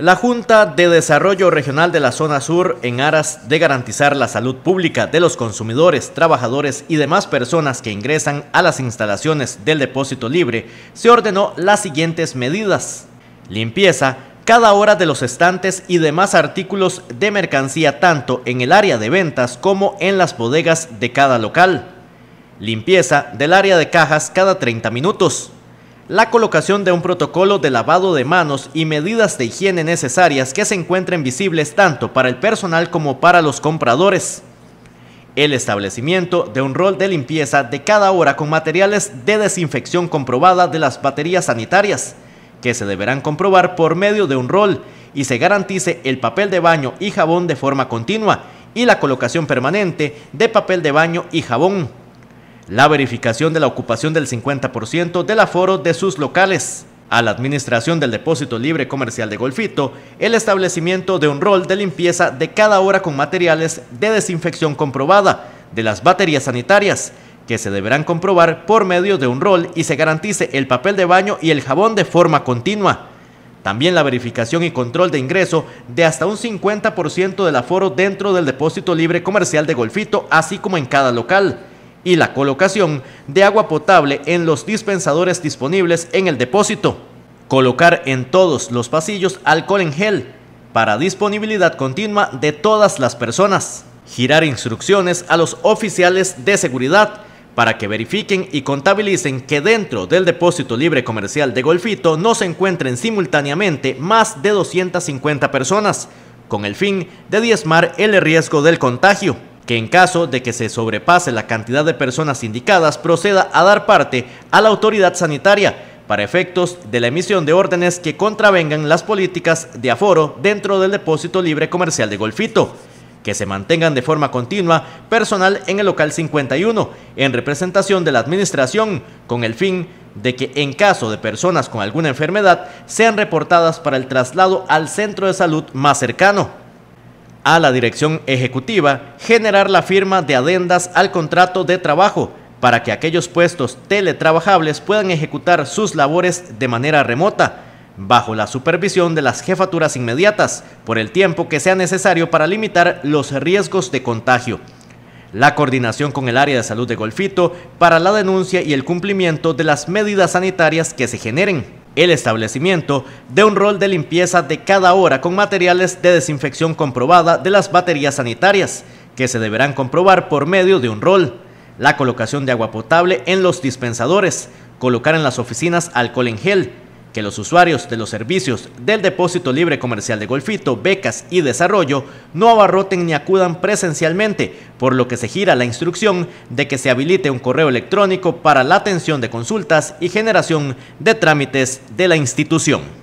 La Junta de Desarrollo Regional de la Zona Sur, en aras de garantizar la salud pública de los consumidores, trabajadores y demás personas que ingresan a las instalaciones del depósito libre, se ordenó las siguientes medidas. Limpieza cada hora de los estantes y demás artículos de mercancía tanto en el área de ventas como en las bodegas de cada local. Limpieza del área de cajas cada 30 minutos la colocación de un protocolo de lavado de manos y medidas de higiene necesarias que se encuentren visibles tanto para el personal como para los compradores, el establecimiento de un rol de limpieza de cada hora con materiales de desinfección comprobada de las baterías sanitarias, que se deberán comprobar por medio de un rol y se garantice el papel de baño y jabón de forma continua y la colocación permanente de papel de baño y jabón la verificación de la ocupación del 50% del aforo de sus locales, a la administración del depósito libre comercial de Golfito, el establecimiento de un rol de limpieza de cada hora con materiales de desinfección comprobada de las baterías sanitarias, que se deberán comprobar por medio de un rol y se garantice el papel de baño y el jabón de forma continua. También la verificación y control de ingreso de hasta un 50% del aforo dentro del depósito libre comercial de Golfito, así como en cada local y la colocación de agua potable en los dispensadores disponibles en el depósito. Colocar en todos los pasillos alcohol en gel para disponibilidad continua de todas las personas. Girar instrucciones a los oficiales de seguridad para que verifiquen y contabilicen que dentro del depósito libre comercial de Golfito no se encuentren simultáneamente más de 250 personas, con el fin de diezmar el riesgo del contagio que en caso de que se sobrepase la cantidad de personas indicadas proceda a dar parte a la autoridad sanitaria para efectos de la emisión de órdenes que contravengan las políticas de aforo dentro del depósito libre comercial de Golfito que se mantengan de forma continua personal en el local 51 en representación de la administración con el fin de que en caso de personas con alguna enfermedad sean reportadas para el traslado al centro de salud más cercano a la dirección ejecutiva generar la firma de adendas al contrato de trabajo para que aquellos puestos teletrabajables puedan ejecutar sus labores de manera remota, bajo la supervisión de las jefaturas inmediatas, por el tiempo que sea necesario para limitar los riesgos de contagio. La coordinación con el área de salud de Golfito para la denuncia y el cumplimiento de las medidas sanitarias que se generen el establecimiento de un rol de limpieza de cada hora con materiales de desinfección comprobada de las baterías sanitarias, que se deberán comprobar por medio de un rol, la colocación de agua potable en los dispensadores, colocar en las oficinas alcohol en gel, los usuarios de los servicios del Depósito Libre Comercial de Golfito, Becas y Desarrollo no abarroten ni acudan presencialmente, por lo que se gira la instrucción de que se habilite un correo electrónico para la atención de consultas y generación de trámites de la institución.